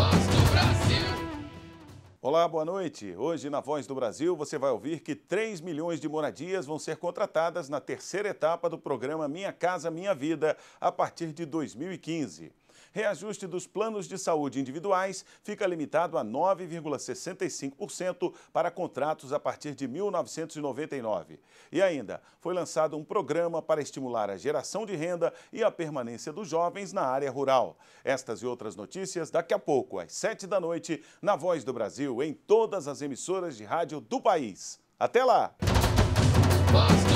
Voz do Brasil. Olá, boa noite. Hoje na Voz do Brasil você vai ouvir que 3 milhões de moradias vão ser contratadas na terceira etapa do programa Minha Casa Minha Vida a partir de 2015 reajuste dos planos de saúde individuais fica limitado a 9,65% para contratos a partir de 1999. E ainda, foi lançado um programa para estimular a geração de renda e a permanência dos jovens na área rural. Estas e outras notícias daqui a pouco, às 7 da noite, na Voz do Brasil, em todas as emissoras de rádio do país. Até lá! Nossa.